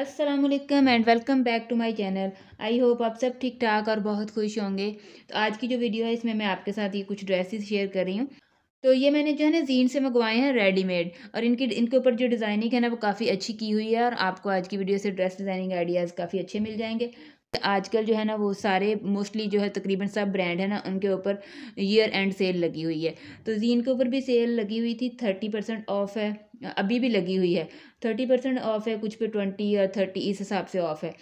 Aslam and welcome back to my channel I hope आप सब ठीक ठाक और बहुत खुश होंगे तो आज की जो वीडियो है इसमें मैं आपके साथ ये कुछ ड्रेसेस शेयर कर रही हूँ तो ये मैंने जो है ना जीन से मंगवाए हैं रेडीमेड और इनकी इनके ऊपर जो डिज़ाइनिंग है ना वो काफ़ी अच्छी की हुई है और आपको आज की वीडियो से ड्रेस डिज़ाइनिंग आइडियाज़ काफ़ी अच्छे मिल जाएंगे तो आजकल जो है ना वो सारे मोस्टली जो है तकरीबन सब ब्रांड है ना उनके ऊपर ईयर एंड सेल लगी हुई है तो जीन के ऊपर भी सेल लगी हुई थी थर्टी परसेंट ऑफ है अभी भी लगी हुई है थर्टी परसेंट ऑफ है कुछ पे ट्वेंटी या थर्टी इस हिसाब से ऑफ है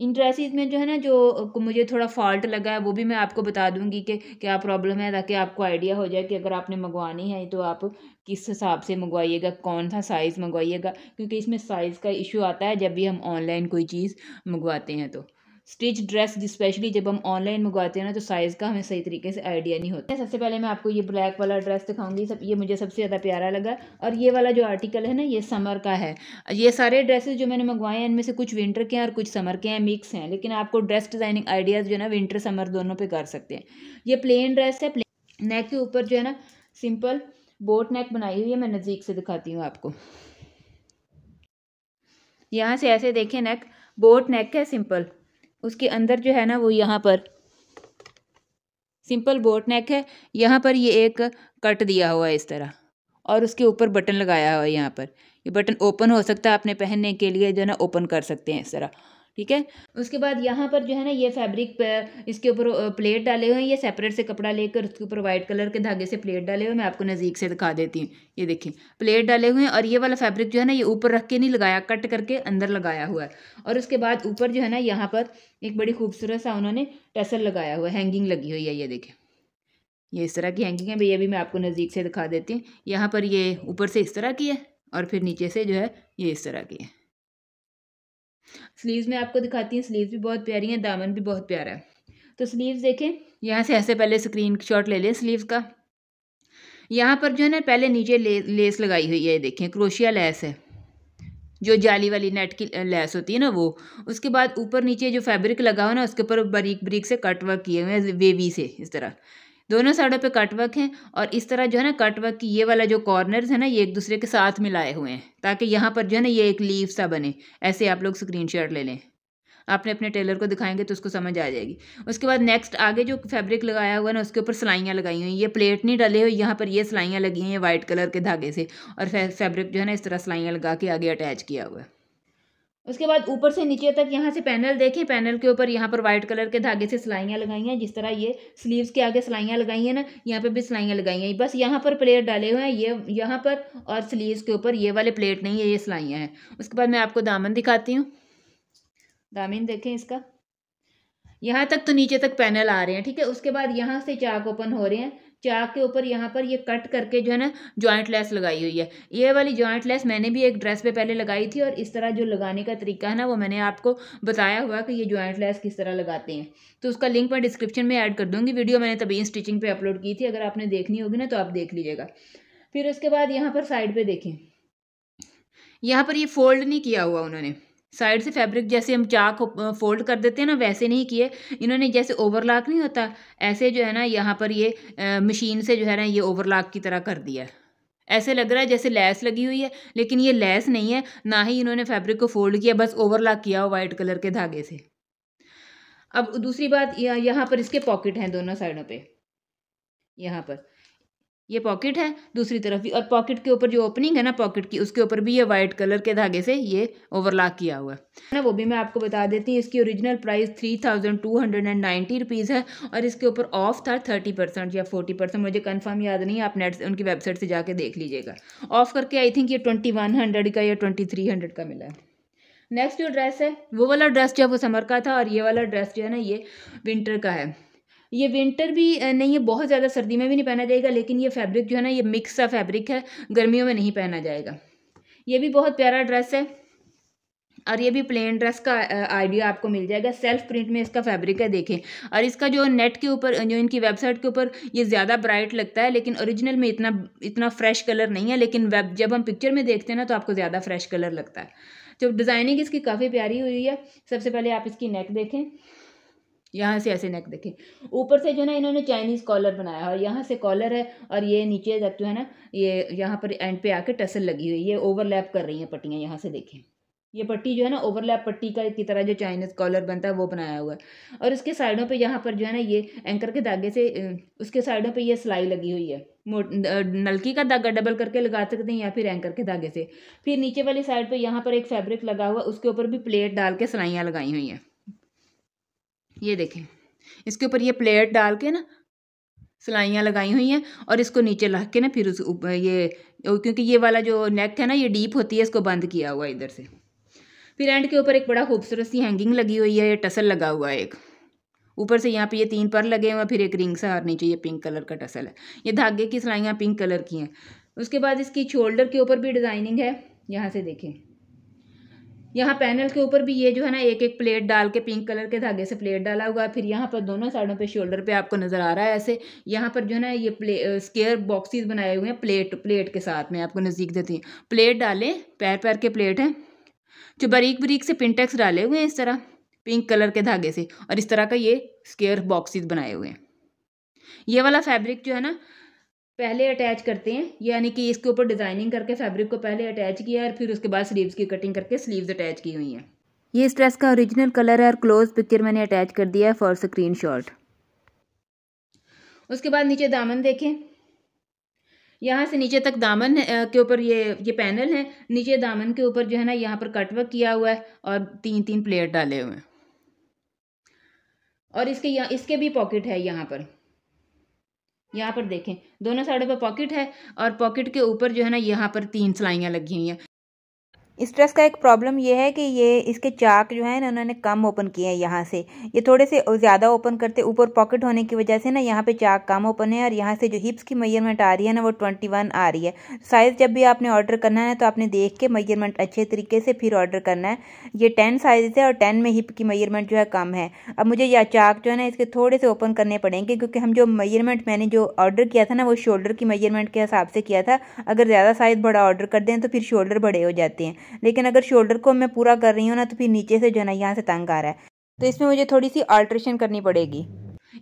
इन ड्रेसिस में जो है ना जो मुझे थोड़ा फॉल्ट लगा है वो भी मैं आपको बता दूंगी कि क्या प्रॉब्लम है ताकि आपको आइडिया हो जाए कि अगर आपने मंगवानी है तो आप किस हिसाब से मंगवाइएगा कौन सा साइज़ मंगवाइएगा क्योंकि इसमें साइज़ का इशू आता है जब भी हम ऑनलाइन कोई चीज़ मंगवाते हैं तो स्टिच ड्रेस स्पेशली जब हम ऑनलाइन मंगवाते हैं ना तो साइज़ का हमें सही तरीके से आइडिया नहीं होता सबसे पहले मैं आपको ये ब्लैक वाला ड्रेस दिखाऊंगी सब ये मुझे सबसे ज़्यादा प्यारा लगा और ये वाला जो आर्टिकल है ना ये समर का है ये सारे ड्रेसेस जो मैंने मंगवाए हैं इनमें से कुछ विंटर के हैं और कुछ समर के हैं मिक्स हैं लेकिन आपको ड्रेस डिज़ाइनिंग आइडियाज़ जो है ना विंटर समर दोनों पर कर सकते हैं ये प्लेन ड्रेस है प्लेन नेक के ऊपर जो है ना सिंपल बोट नेक बनाई हुई है मैं नज़दीक से दिखाती हूँ आपको यहाँ से ऐसे देखें नेक बोट नेक है सिंपल उसके अंदर जो है ना वो यहाँ पर सिंपल बोट नेक है यहाँ पर ये एक कट दिया हुआ है इस तरह और उसके ऊपर बटन लगाया हुआ है यहाँ पर ये बटन ओपन हो सकता है अपने पहनने के लिए जो है ना ओपन कर सकते हैं इस तरह ठीक है उसके बाद यहाँ पर जो है ना ये फैब्रिक इसके ऊपर प्लेट डाले हुए हैं ये सेपरेट से कपड़ा लेकर उसके ऊपर वाइट कलर के धागे से प्लेट डाले हुए मैं आपको नज़दीक से दिखा देती हूँ ये देखिए प्लेट डाले हुए हैं और ये वाला फैब्रिक जो है ना ये ऊपर रख के नहीं लगाया कट करके अंदर लगाया हुआ है और उसके बाद ऊपर जो है ना यहाँ पर एक बड़ी खूबसूरत सा उन्होंने टसल लगाया हुआ हैंगिंग लगी हुई है ये देखें ये इस तरह की हैंगिंग है भैया भी मैं आपको नज़दीक से दिखा देती हूँ यहाँ पर ये ऊपर से इस तरह की है और फिर नीचे से जो है ये इस तरह की है स्लीव्स में आपको दिखाती हूँ स्लीव्स भी बहुत प्यारी हैं दामन भी बहुत प्यारा है तो स्लीव्स देखें यहाँ से ऐसे पहले स्क्रीन शॉट ले लें स्लीव्स का यहाँ पर जो है ना पहले नीचे ले, लेस लगाई हुई है ये देखें क्रोशिया लेस है जो जाली वाली नेट की लेस होती है ना वो उसके बाद ऊपर नीचे जो फैब्रिक लगा हुआ ना उसके ऊपर बारीक बारीक से कट वर्क किए हुए हैं वेवी से इस तरह दोनों साइडों पे कटवर्क हैं और इस तरह जो है ना कटवर्क की ये वाला जो कॉर्नर्स है ना ये एक दूसरे के साथ मिलाए हुए हैं ताकि यहाँ पर जो है ना ये एक लीव सा बने ऐसे आप लोग स्क्रीन ले लें आपने अपने टेलर को दिखाएंगे तो उसको समझ आ जाएगी उसके बाद नेक्स्ट आगे जो फैब्रिक लगाया हुआ है ना उसके ऊपर सिलाइयाँ लगाई हुई हैं ये प्लेट नहीं डले हुए यहाँ पर ये सिलाइयाँ लगी हैं वाइट कलर के धागे से और फैब्रिक जो है ना इस तरह सिलाइयाँ लगा के आगे अटैच किया हुआ है उसके बाद ऊपर से नीचे तक यहाँ से पैनल देखें पैनल के ऊपर यहाँ पर व्हाइट कलर के धागे से सिलाइयाँ लगाई हैं जिस तरह ये स्लीव्स के आगे सिलाइयाँ लगाई हैं ना यहाँ पे भी सिलाइयाँ लगाई हैं बस यहाँ पर प्लेट डाले हुए हैं ये यहाँ पर और स्लीव्स के ऊपर ये वाले प्लेट नहीं है ये सिलाइयाँ हैं उसके बाद मैं आपको दामन दिखाती हूँ दामिन देखें इसका यहाँ तक तो नीचे तक पैनल आ रहे हैं ठीक है उसके बाद यहाँ से चाक ओपन हो रहे हैं चाक के ऊपर यहाँ पर ये कट करके जो है ना जॉइंट लेस लगाई हुई है ये वाली जॉइंट लेस मैंने भी एक ड्रेस पे पहले लगाई थी और इस तरह जो लगाने का तरीका है ना वो मैंने आपको बताया हुआ कि ये जॉइंट लेस किस तरह लगाते हैं तो उसका लिंक मैं डिस्क्रिप्शन में ऐड कर दूँगी वीडियो मैंने तभी स्टिचिंग पर अपलोड की थी अगर आपने देखनी होगी ना तो आप देख लीजिएगा फिर उसके बाद यहाँ पर साइड पर देखें यहाँ पर ये फोल्ड नहीं किया हुआ उन्होंने साइड से फैब्रिक जैसे हम चाक फोल्ड कर देते हैं ना वैसे नहीं किए इन्होंने जैसे ओवरलॉक नहीं होता ऐसे जो है ना यहाँ पर ये मशीन से जो है ना ये ओवरलॉक की तरह कर दिया ऐसे लग रहा है जैसे लैस लगी हुई है लेकिन ये लैस नहीं है ना ही इन्होंने फैब्रिक को फोल्ड किया बस ओवरलॉक किया हो वाइट कलर के धागे से अब दूसरी बात यहाँ पर इसके पॉकेट हैं दोनों साइडों पर यहाँ पर ये पॉकेट है दूसरी तरफ भी और पॉकेट के ऊपर जो ओपनिंग है ना पॉकेट की उसके ऊपर भी ये वाइट कलर के धागे से ये ओवरलॉक किया हुआ है ना वो भी मैं आपको बता देती हूँ इसकी original price three thousand two hundred and ninety rupees है और इसके ऊपर ऑफ था थर्टी परसेंट या फोर्टी परसेंट मुझे कन्फर्म याद नहीं आप नेट से उनकी वेबसाइट से जाके देख लीजिएगा ऑफ करके आई थिंक ये ट्वेंटी वन हंड्रेड का या ट्वेंटी थ्री हंड्रेड का मिला है नेक्स्ट जो ड्रेस है वो वाला ड्रेस जो है वो समर का था और ये वाला ड्रेस जो है ना ये विंटर का है ये विंटर भी नहीं है बहुत ज़्यादा सर्दी में भी नहीं पहना जाएगा लेकिन ये फैब्रिक जो है ना ये मिक्स सा फैब्रिक है गर्मियों में नहीं पहना जाएगा ये भी बहुत प्यारा ड्रेस है और ये भी प्लेन ड्रेस का आइडिया आपको मिल जाएगा सेल्फ प्रिंट में इसका फैब्रिक है देखें और इसका जो नेट के ऊपर जो इनकी वेबसाइट के ऊपर ये ज़्यादा ब्राइट लगता है लेकिन ओरिजिनल में इतना इतना फ्रेश कलर नहीं है लेकिन वेब जब हम पिक्चर में देखते हैं ना तो आपको ज़्यादा फ्रेश कलर लगता है तो डिज़ाइनिंग इसकी काफ़ी प्यारी हुई है सबसे पहले आप इसकी नेक देखें यहाँ से ऐसे नेक देखें ऊपर से जो है ना इन्होंने चाइनीज़ कॉलर बनाया और यहाँ से कॉलर है और ये नीचे तक जो है ना ये यहाँ पर एंड पे आके टसल लगी हुई है ये ओवरलैप कर रही हैं पट्टियाँ यहाँ से देखें ये पट्टी जो है ना ओवरलैप पट्टी का की तरह जो चाइनीज़ कॉलर बनता है वो बनाया हुआ है और इसके साइडों पे यहाँ पर जो है ना ये एंकर के धागे से उसके साइडों पे ये सिलाई लगी हुई है नलकी का धागा डबल करके लगा सकते हैं या फिर एंकर के धागे से फिर नीचे वाली साइड पर यहाँ पर एक फैब्रिक लगा हुआ उसके ऊपर भी प्लेट डाल के सिलाइयाँ लगाई हुई हैं ये देखें इसके ऊपर ये प्लेट डाल के ना सिलाइयाँ लगाई हुई हैं और इसको नीचे लाख के ना फिर उस ये क्योंकि ये वाला जो नेक है ना ये डीप होती है इसको बंद किया हुआ इधर से फिर एंड के ऊपर एक बड़ा खूबसूरत सी हैंगिंग लगी हुई है ये टसल लगा हुआ है एक ऊपर से यहाँ पे ये तीन पर लगे हुए हैं फिर एक रिंग सा और नीचे ये पिंक कलर का टसल है ये धागे की सिलाइयाँ पिंक कलर की हैं उसके बाद इसकी शोल्डर के ऊपर भी डिज़ाइनिंग है यहाँ से देखें यहाँ पैनल के ऊपर भी ये जो है ना एक एक प्लेट डाल के पिंक कलर के धागे से प्लेट डाला हुआ फिर यहाँ पर दोनों साइडों पे शोल्डर पे आपको नज़र आ रहा है ऐसे यहाँ पर जो है ना ये प्ले स्केयर बॉक्सेस बनाए हुए हैं प्लेट प्लेट के साथ में आपको नज़दीक देती हूँ प्लेट डालें पैर पैर के प्लेट हैं जो बारीक बारीक से पिंटेक्स डाले हुए हैं इस तरह पिंक कलर के धागे से और इस तरह का ये स्केयर बॉक्सेस बनाए हुए हैं ये वाला फैब्रिक जो है ना पहले अटैच करते हैं यानी कि इसके ऊपर डिज़ाइनिंग करके फैब्रिक को पहले अटैच किया और फिर उसके बाद स्लीव्स की कटिंग करके स्लीव्स अटैच की हुई हैं ये इस ड्रेस का ओरिजिनल कलर है और क्लोज पिक्चर मैंने अटैच कर दिया है फॉर स्क्रीन शॉट उसके बाद नीचे दामन देखें यहाँ से नीचे तक दामन के ऊपर ये ये पैनल है नीचे दामन के ऊपर जो है ना यहाँ पर कटवर्क किया हुआ है और तीन तीन प्लेट डाले हुए हैं और इसके यहाँ इसके भी पॉकेट है यहाँ पर यहाँ पर देखें दोनों साइडों पर पॉकेट है और पॉकेट के ऊपर जो है ना यहाँ पर तीन सिलाइयाँ लगी हुई हैं स्ट्रेस का एक प्रॉब्लम यह है कि ये इसके चाक जो है ना उन्होंने कम ओपन किए हैं यहाँ से ये थोड़े से ज़्यादा ओपन करते ऊपर पॉकेट होने की वजह से ना यहाँ पे चाक कम ओपन है और यहाँ से जो हिप्स की मेजरमेंट आ रही है ना वो ट्वेंटी वन आ रही है साइज़ जब भी आपने ऑर्डर करना है तो आपने देख के मेजरमेंट अच्छे तरीके से फिर ऑर्डर करना है ये टेन साइज़ है और टेन में हिप की मेजरमेंट जो है कम है अब मुझे यह चाक जो है ना इसके थोड़े से ओपन करने पड़ेंगे क्योंकि हम जो मेजरमेंट मैंने जो ऑर्डर किया था ना वो शोल्डर की मेजरमेंट के हिसाब से किया था अगर ज़्यादा साइज़ बड़ा ऑर्डर कर दें तो फिर शोल्डर बड़े हो जाते हैं लेकिन अगर शोल्डर को मैं पूरा कर रही हूँ ना तो फिर नीचे से जो है ना यहाँ से तंग आ रहा है तो इसमें मुझे थोड़ी सी ऑल्ट्रेशन करनी पड़ेगी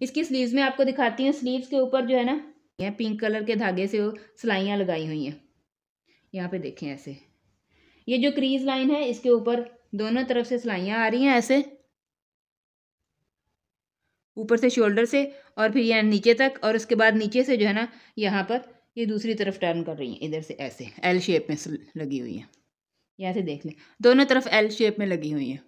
इसकी स्लीव्स में आपको दिखाती हूँ स्लीव्स के ऊपर जो है ना ये पिंक कलर के धागे से सिलाइयाँ लगाई हुई हैं यहाँ पे देखें ऐसे ये जो क्रीज लाइन है इसके ऊपर दोनों तरफ से सिलाइयाँ आ रही हैं ऐसे ऊपर से शोल्डर से और फिर यहाँ नीचे तक और उसके बाद नीचे से जो है ना यहाँ पर ये दूसरी तरफ टर्न कर रही हैं इधर से ऐसे एल शेप में लगी हुई हैं यहाँ से देख लें दोनों तरफ एल शेप में लगी हुई हैं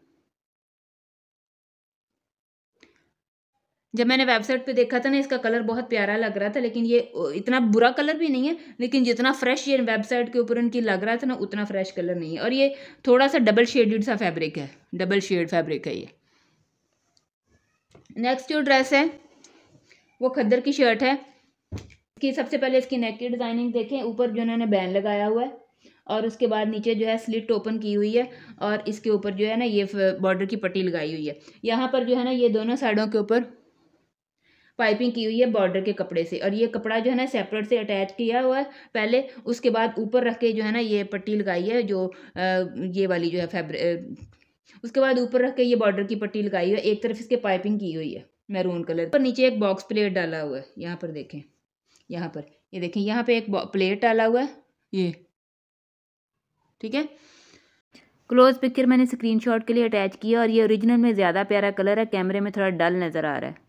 जब मैंने वेबसाइट पे देखा था ना इसका कलर बहुत प्यारा लग रहा था लेकिन ये इतना बुरा कलर भी नहीं है लेकिन जितना फ्रेश ये वेबसाइट के ऊपर इनकी लग रहा था ना उतना फ्रेश कलर नहीं है और ये थोड़ा सा डबल शेडेड सा फैब्रिक है डबल शेड फैब्रिक है ये नेक्स्ट जो ड्रेस है वो खद्दर की शर्ट है कि सबसे पहले इसकी नेक की डिज़ाइनिंग देखें ऊपर जो इन्होंने बैन लगाया हुआ है और उसके बाद नीचे जो है स्लिट ओपन की हुई है और इसके ऊपर जो है ना ये बॉर्डर की पट्टी लगाई हुई है यहाँ पर जो है ना ये दोनों साइडों के ऊपर पाइपिंग की हुई है बॉर्डर के कपड़े से और ये कपड़ा जो है ना सेपरेट से अटैच किया हुआ है पहले उसके बाद ऊपर रख के जो है ना ये पट्टी लगाई है जो ये वाली जो है फैब्रिक उसके बाद ऊपर रख के ये बॉर्डर की पट्टी लगाई हुई है एक तरफ इसके पाइपिंग की हुई है मैरून कलर पर नीचे एक बॉक्स प्लेट डाला हुआ है यहाँ पर देखें यहाँ पर ये देखें यहाँ पे एक प्लेट डाला हुआ है ये ठीक है क्लोज पिक्चर मैंने स्क्रीनशॉट के लिए अटैच किया और ये ओरिजिनल में ज़्यादा प्यारा कलर है कैमरे में थोड़ा डल नज़र आ रहा है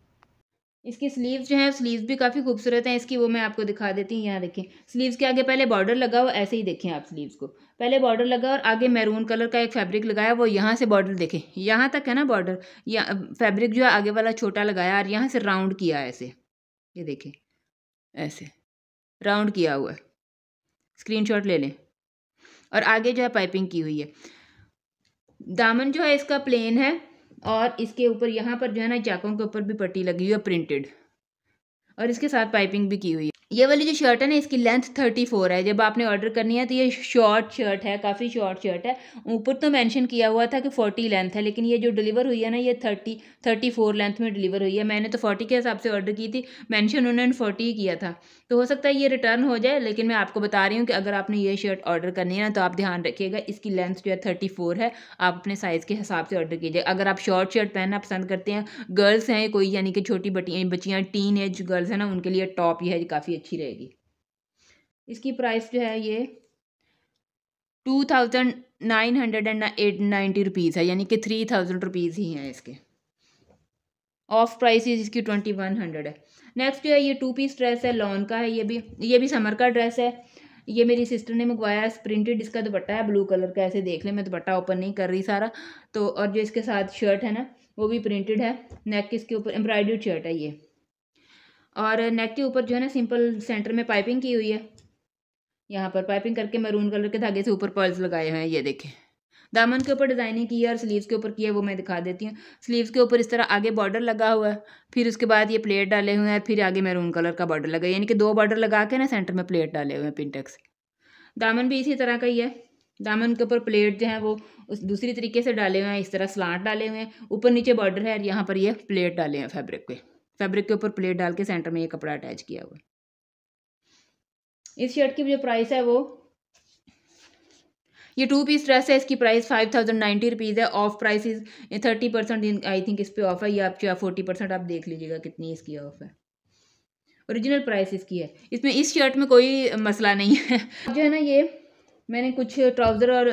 इसकी स्लीव्स जो है स्लीव्स भी काफ़ी खूबसूरत हैं इसकी वो मैं आपको दिखा देती हूँ यहाँ देखें स्लीव्स के आगे पहले बॉर्डर लगा हुआ ऐसे ही देखें आप स्लीव्स को पहले बॉर्डर लगा और आगे मैरून कलर का एक फैब्रिक लगाया वो यहाँ से बॉर्डर देखें यहाँ तक है ना बॉर्डर या फैब्रिक जो है आगे वाला छोटा लगाया और यहाँ से राउंड किया ऐसे ये देखें ऐसे राउंड किया हुआ है स्क्रीन ले लें और आगे जो है पाइपिंग की हुई है दामन जो है इसका प्लेन है और इसके ऊपर यहाँ पर जो है ना चाकों के ऊपर भी पट्टी लगी हुई है प्रिंटेड और इसके साथ पाइपिंग भी की हुई है ये वाली जो शर्ट है ना इसकी लेंथ थर्टी फोर है जब आपने ऑर्डर करनी है तो ये शॉर्ट शर्ट है काफ़ी शॉर्ट शर्ट है ऊपर तो मेंशन किया हुआ था कि फोर्टी लेंथ है लेकिन ये जो डिलीवर हुई है ना ये थर्टी थर्टी फोर लेंथ में डिलीवर हुई है मैंने तो फोर्टी के हिसाब से ऑर्डर की थी मैंशन उन्होंने फोर्टी ही किया था तो हो सकता है ये रिटर्न हो जाए लेकिन मैं आपको बता रही हूँ कि अगर आपने ये शर्ट ऑर्डर करनी है ना तो आप ध्यान रखिएगा इसकी लेंथ जो है थर्टी फोर है आप अपने साइज़ के हिसाब से ऑर्डर कीजिए अगर आप शॉर्ट शर्ट पहनना पसंद करते हैं गर्ल्स हैं कोई यानी कि छोटी बटियाँ बच्चियाँ टीन एज गर्ल्स हैं ना उनके लिए टॉप है काफ़ी अच्छी रहेगी इसकी प्राइस जो है ये two thousand nine hundred and eight ninety rupees है यानी कि थ्री थाउजेंड रुपीज़ ही हैं इसके ऑफ प्राइस इसकी ट्वेंटी वन हंड्रेड है नेक्स्ट जो है ये टू पीस ड्रेस है लॉन का है ये भी ये भी समर का ड्रेस है ये मेरी सिस्टर ने मंगवाया है प्रिंटेड इसका दुपट्टा है ब्लू कलर का ऐसे देख लें मैं दुपट्टा ओपन नहीं कर रही सारा तो और जो इसके साथ शर्ट है ना वो भी प्रिंटेड है नेक इसके ऊपर एम्ब्रॉयड शर्ट है ये और नेक के ऊपर जो है ना सिंपल सेंटर में पाइपिंग की हुई है यहाँ पर पाइपिंग करके मैरून कलर के धागे से ऊपर पर्ल्स लगाए हुए हैं ये देखें दामन के ऊपर डिज़ाइनिंग की है और स्लीव्स के ऊपर की है वो मैं दिखा देती हूँ स्लीव्स के ऊपर इस तरह आगे बॉर्डर लगा हुआ है फिर उसके बाद ये प्लेट डाले हुए हैं फिर आगे मैरून कलर का बॉर्डर लगा यानी कि दो बॉर्डर लगा के ना सेंटर में प्लेट डाले हुए हैं पिंटेक्स दामन भी इसी तरह का ही है दामन के ऊपर प्लेट जो है वो उस दूसरी तरीके से डाले हुए हैं इस तरह स्लांट डाले हुए हैं ऊपर नीचे बॉर्डर है और यहाँ पर ये प्लेट डाले हैं फैब्रिक पे फैब्रिक के ऊपर प्लेट डाल के सेंटर में ये कपड़ा अटैच किया हुआ इस शर्ट की जो प्राइस है वो ये टू पीस ड्रेस है इसकी price five thousand ninety rupees है off price is thirty percent I think इस पर ऑफ है ये आप जो है फोर्टी परसेंट आप देख लीजिएगा कितनी इसकी ऑफ है ओरिजिनल प्राइस इसकी है इसमें इस शर्ट में कोई मसला नहीं है जो है ना ये मैंने कुछ ट्राउज़र और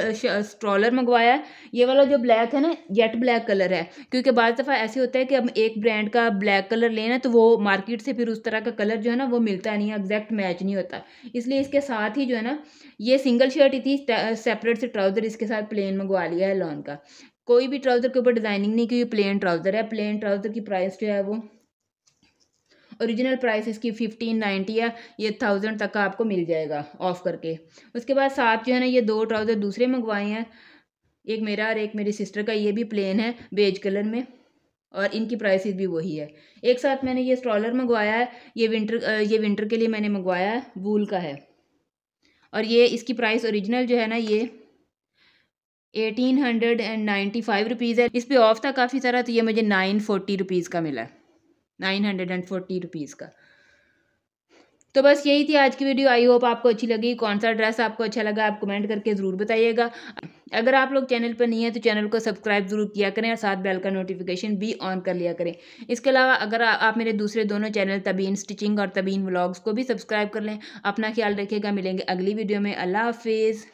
स्ट्रॉलर मंगवाया है ये वाला जो ब्लैक है ना जेट ब्लैक कलर है क्योंकि बार दफ़ा ऐसे होता है कि हम एक ब्रांड का ब्लैक कलर लेना तो वो मार्केट से फिर उस तरह का कलर जो है ना वो मिलता नहीं है एग्जैक्ट मैच नहीं होता इसलिए इसके साथ ही जो है ना ये सिंगल शर्ट ही थी सेपरेट से ट्राउज़र इसके साथ प्लेन मंगवा लिया है लॉन का कोई भी ट्राउज़र के ऊपर डिज़ाइनिंग नहीं की प्लेन ट्राउज़र है प्लेन ट्राउज़र की प्राइस जो है वो ओरिजिनल प्राइस इसकी फिफ्टीन नाइन्टी है ये थाउजेंड तक का आपको मिल जाएगा ऑफ़ करके उसके बाद साथ जो है ना ये दो ट्राउज़र दूसरे मंगवाए हैं एक मेरा और एक मेरी सिस्टर का ये भी प्लेन है बेज कलर में और इनकी प्राइसेस भी वही है एक साथ मैंने ये स्ट्रॉलर मंगवाया है ये विंटर ये विंटर के लिए मैंने मंगवाया है वूल का है और ये इसकी प्राइस ओरिजिनल जो है ना ये eighteen hundred and ninety five rupees है इस पर ऑफ था काफ़ी सारा तो ये मुझे नाइन फोर्टी रुपीज़ का मिला है nine hundred and forty rupees का तो बस यही थी आज की वीडियो आई होप आपको अच्छी लगी कौन सा ड्रेस आपको अच्छा लगा आप कमेंट करके ज़रूर बताइएगा अगर आप लोग चैनल पर नहीं हैं तो चैनल को सब्सक्राइब जरूर किया करें और साथ बेल का नोटिफिकेशन भी ऑन कर लिया करें इसके अलावा अगर आ, आप मेरे दूसरे दोनों चैनल तबीन स्टिचिंग और तबीन व्लॉग्स को भी सब्सक्राइब कर लें अपना ख्याल रखिएगा मिलेंगे अगली वीडियो में अल्लाह हाफिज़